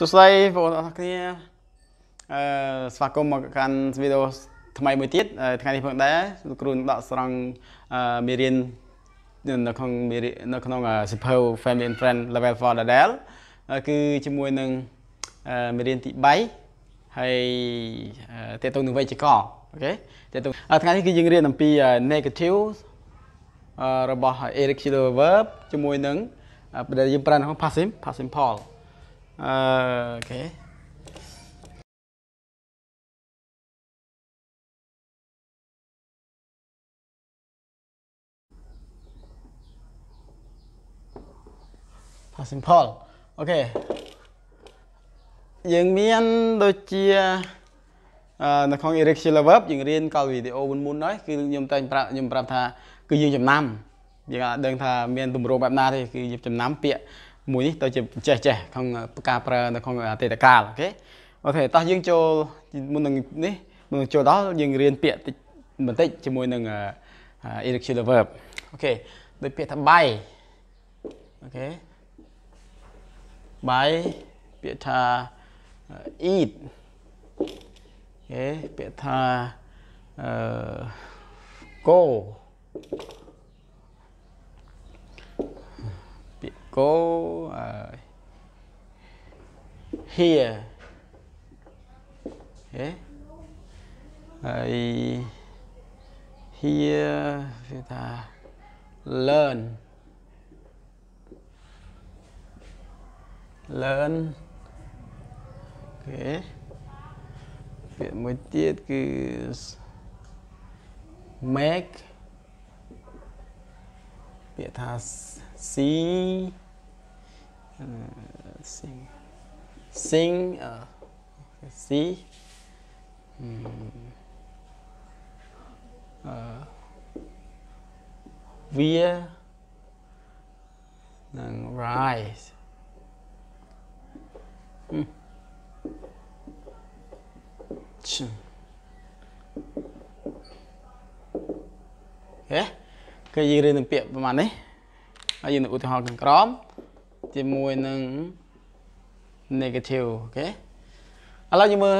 សួស្តីបងប្អូនអរគ្នាអឺស្វាគមន៍មកកាន់វីដេអូថ្មីមួយទៀតថ្ងៃនេះផងដែរលោកគ្រូនឹងដកស្រង់មេរៀននៅក្នុងមេរៀននៅក្នុងសិភៅ Family and Friend Level 4ដដែល គឺជាមួយនឹងមេរៀនទី3ហើយតេតងនឹងវេយ្យាករណ៍អូខេតេតងថ្ងៃនេះគឺយើងរៀនអំពី negative របស់ irregular verb ជាមួយនឹងដែលយើងប្រើនៅក្នុង passive passive simple អឺអូខេផា simple អូខេយើងមាន ដូចជានៅក្នុង irregular verb យើងរៀនកាលវីដេអូមុនមុនហើយគឺខ្ញុំតែងប្រាប់ខ្ញុំប្រាប់ថា គឺយើងចំណាំយើងអាចដឹងថាមានទម្រង់បែបណាទេគឺយើងចំណាំពាក្យមួយនេះទៅជាចេះចេះក្នុងការប្រើនៅក្នុងអតីតកាលអូខេអូខេតោះយើងចូលមុននឹងនេះមុនចូលដល់យើងរៀនពាក្យតិចបន្តិចជាមួយនឹង irregular verb អូខេដូចពាក្យថាបាយអូខេបាយពាក្យថា eat អូខេពាក្យថា go go uh, here okay. I here ta learn learn okay. việc mới tiết cứ make việc Hà see uh, sing sing uh, see um, uh, via and rise hmm. Okay. này? ហើយយើងនឹងឧទាហរណ៍ខាងក្រោមជាមួយនឹង negative អូខេឥឡូវយើងមើល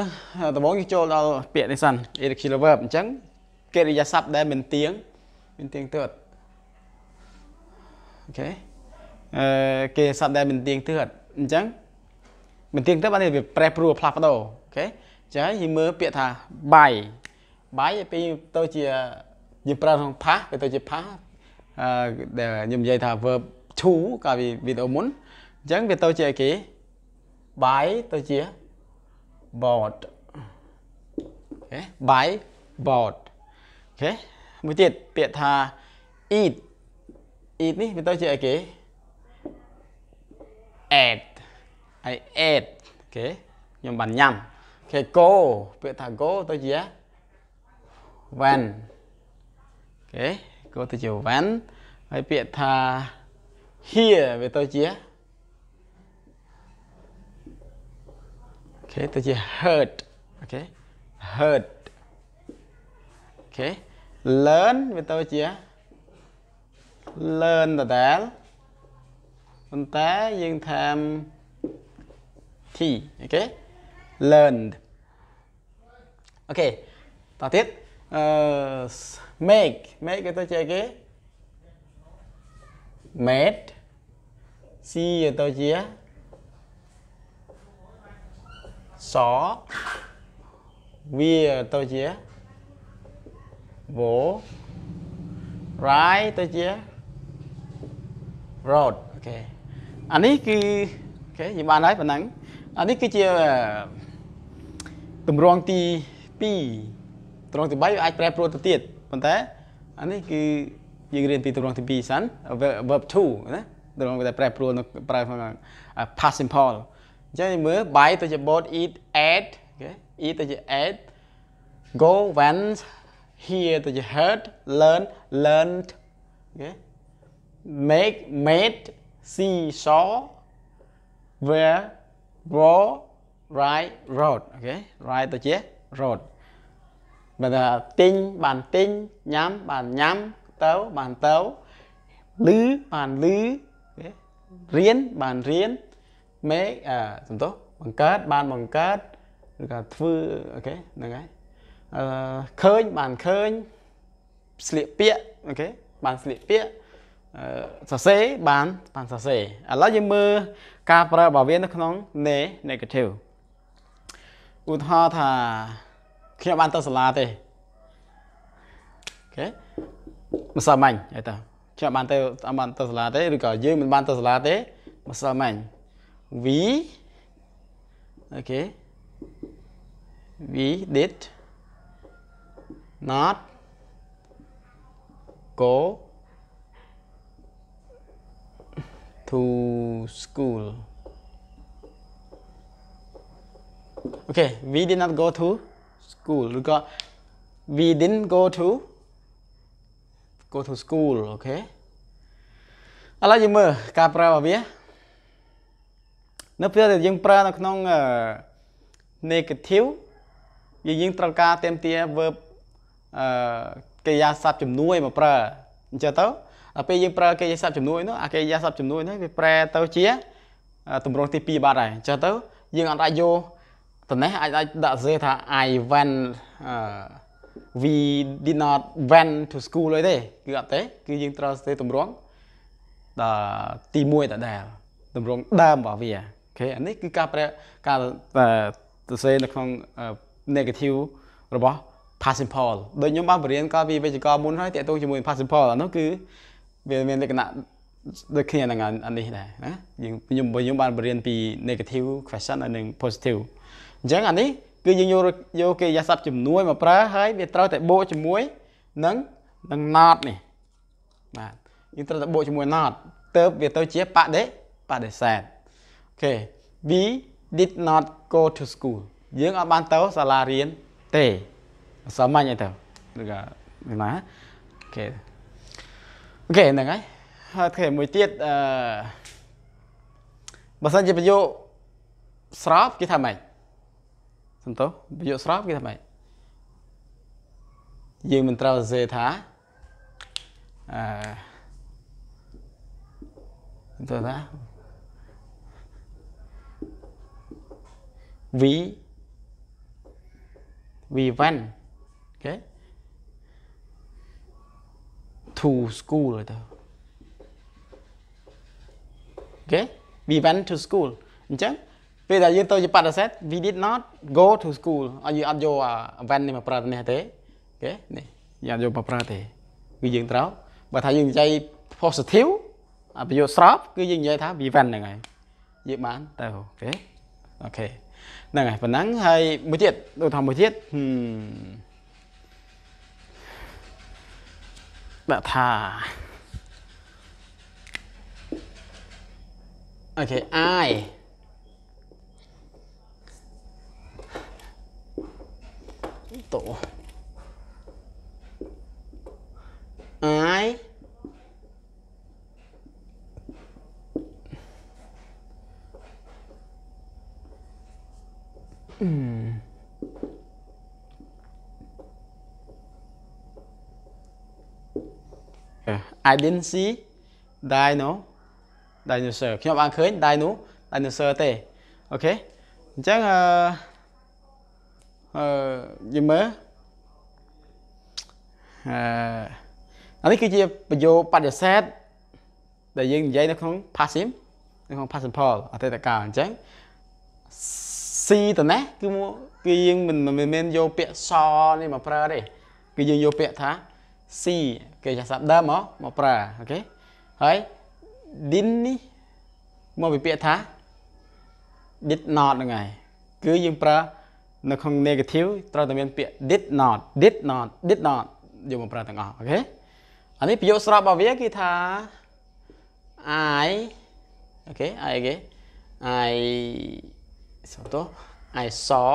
ដំបូងយើងចូលដល់ពាក្យនេះសិន irregular verb អញ្ចឹងកិរិយាសព្ទដែលមានទៀងមានទៀងទើតអូខេអឺគេសត្វដែលមានទៀងទើតអញ្ចឹងមានទៀងទើតបានវាប្រែប្រួលផ្លាស់ប្ដូរអូខេអញ្ចឹងយើងមើលពាក្យថាបាយបាយទៅទៅជាយើងប្រើក្នុងផាសទៅទៅជាផាសដែលខ្ញុំនិយាយថា verb to កាលពីវីដេអូមុនអញ្ចឹងវាទៅជាអីគេ buy ទៅជា bought អូខេ buy bought អូខេមួយទៀតពាក្យថា eat eat នេះវាទៅជាអីគេ ate I ate អូខេខ្ញុំបានញ៉ាំអូខេ go ពាក្យថា go ទៅជា when អូខេ cô hãy go về tôi van ok here វាទៅជាអូខេទៅជា hurt ok hurt អូខេ learn វាទៅជា learn tham thì, ok learned ok អូខេតោះទៀតអឺ make make គេទៅជាគេ made c ទៅជា saw វាទៅជា vô right ទៅជា road អូខេអានេះគឺអូខេនិយាយបានហើយប៉ុណ្ណឹងអានេះគឺជាតម្រងទី2ត្រង់ទី3វាអាចប្រែប្រួលទៅទៀតប៉ុន្តែអានេះគឺយើងរៀនពីទម្រង់ទី2សិន verb 2ណាទម្រង់តែប្រែប្រួលប្រើក្នុង past simple អញ្ចឹងមើល buy ទៅជា bought eat ate គេ eat ទៅជា ate go went hear ទៅជា heard learn learned គេ make made see saw where were right road អូខេ right ទៅជា road បើថាទិញបានទិញញ៉ាំបានញ៉ាំទៅបានទៅលឺបានលឺរៀនបានរៀន make អឺសំទោសបង្កើត បានបង្កើតឬក៏ធ្វើអូខេហ្នឹងហើយអឺឃើញបានឃើញស្លៀកពាក់អូខេបានស្លៀកពាក់អឺសរសេរបានបានសរសេរឥឡូវយើងមើលការប្រើរបស់វានៅក្នុង negative ឧទាហរណ៍ថាខ្ញុំបានទៅសាលាទេអូខេម្សិលមិញហ្នឹងតើខ្ញុំបានទៅអត់បានទៅសាលាទេឬក៏យើងមិនបានទៅសាលាទេម្សិលមិញ we okay we did not go to school okay we did not go to school ឬក៏ we didn't go to go to school អូខេឥឡូវយើងមើលការប្រើរបស់វា នៅពេលដែលយើង ប្រើនៅក្នុង negative យើងយើងត្រូវការទៀមទា verb អឺកិរិយាសព្ទជំនួយមកប្រើអញ្ចឹងទៅដល់ពេលយើងប្រើកិរិយាសព្ទជំនួយនោះអាកិរិយាសព្ទជំនួយនោះវាប្រែទៅជាទម្រង់ទី2បាត់ហើយអញ្ចឹងទៅយើងអត់អាចយកតំណេះអាចដាក់សេថា I went we did not went to school អីទេគឺអត់ទេ គឺយើងត្រូវសេតម្រងដល់ទី1ដដែលតម្រងដើមរបស់វាអូខេអានេះគឺការប្រែការសរសេរនៅក្នុង negative របស់ past simple ដូចខ្ញុំបានបរៀនកាលពីវេយ្យាករណ៍មុនហើយតើតោជាមួយ past simple អានោះគឺវាមានលក្ខណៈដូចគ្នានឹងអានេះដែរណាយើងខ្ញុំខ្ញុំបានបរៀនពី negative question ហើយនិង positive អញ្ចឹងអានេះគឺយើងយកយកគេយាស័ព្ទជំនួយមកប្រើហើយ វាត្រូវតែបូកជាមួយនឹងនឹង not នេះបាទយើងត្រូវតែបូកជាមួយ not ទៅវាទៅជាបដិបដិសេធអូខេ we did not go to school យើងអត់បានទៅសាលារៀនទេអសមអញអីទៅឬក៏ណាអូខេអូខេហ្នឹងហើយហើយគេមួយទៀតអឺបើសិនជាប្រយោគស្របគេថាម៉េច cái thằng mình trao thả, មិនទៅប្រយោគស្របគេថាម៉េចយើងមិនត្រូវសេថាអឺទៅណា we we went okay to school ទៅ okay we went to school អញ្ចឹងពេលដែលយើងទៅជាបដិសេធ we did not go to school អត់យើងអត់យកអា van នេះមកប្រើនេះទេអូខេនេះយើងអត់យកមកប្រើទេគឺយើងត្រូវបើថាយើងនិយាយ positive អបយោស្របគឺយើងនិយាយថា we went ហ្នឹង ហើយយើងបានទៅអូខេអូខេហ្នឹងហើយប៉ុណ្ណឹងហើយមួយទៀតដូចថាមួយទៀតដាក់ថាអូខេ I tổ ai, uhm. yeah. identity dino dinosaur khi mà bạn khơi dino dinosaur tê okay, chắc uh, អឺយីមើអឺនេះគឺជាប្រយោគបដិសេធដែលយើងនិយាយនៅក្នុង passive នៅក្នុង past simple អតីតកាលអញ្ចឹង C តណេះគឺគឺយើងមិនមែនយកពាក្យសនេះមកប្រើទេគឺយើងយកពាក្យថា C គេចាស់សាប់ដើមមកមកប្រើអូខេហើយ did នេះមកពីពាក្យថា did not ហ្នឹងហើយគឺយើងប្រើនៅក្នុង negative ត្រូវតែមានពាក្យ did not did not did not យកមកប្រើទាំងអស់អូខេអានេះប្រយោគស្របរបស់វាគឺថា I អូខេ I គេ I សំទោ I saw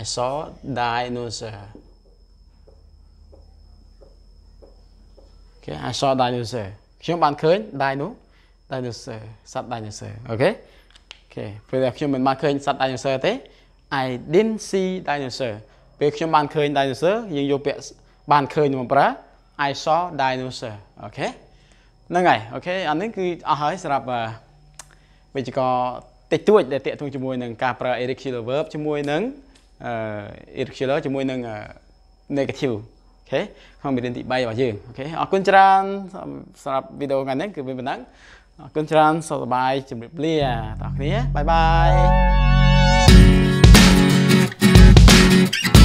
I saw dinosaur Okay I saw dinosaur ខ្ញុំបានឃើញ dino dinosaur សត្វ dinosaur អូខេគេពេលដែលខ្ញុំមិនបានឃើញសត្វ dinosaur ទេ I didn't see dinosaur ពេលខ្ញុំបានឃើញ dinosaur យើងយកពាក្យបានឃើញមកប្រើ I saw dinosaur អូខេហ្នឹងហើយអូខេអានេះគឺអស់ហើយសម្រាប់វិជ្ជករតិចតួចដែលតាក់ទងជាមួយនឹងការប្រើ irregular verb ជាមួយនឹងអឺ irregular ជាមួយនឹង negative អូខេក្នុងមេរៀនទី3របស់យើងអូខេអរគុណច្រើនសម្រាប់វីដេអូថ្ងៃនេះគឺមានប៉ុណ្ណឹងអរគុណច្រើនសុខសប្បាយជម្រាបលាបងប្អូនគ្នាបាយបាយ thank you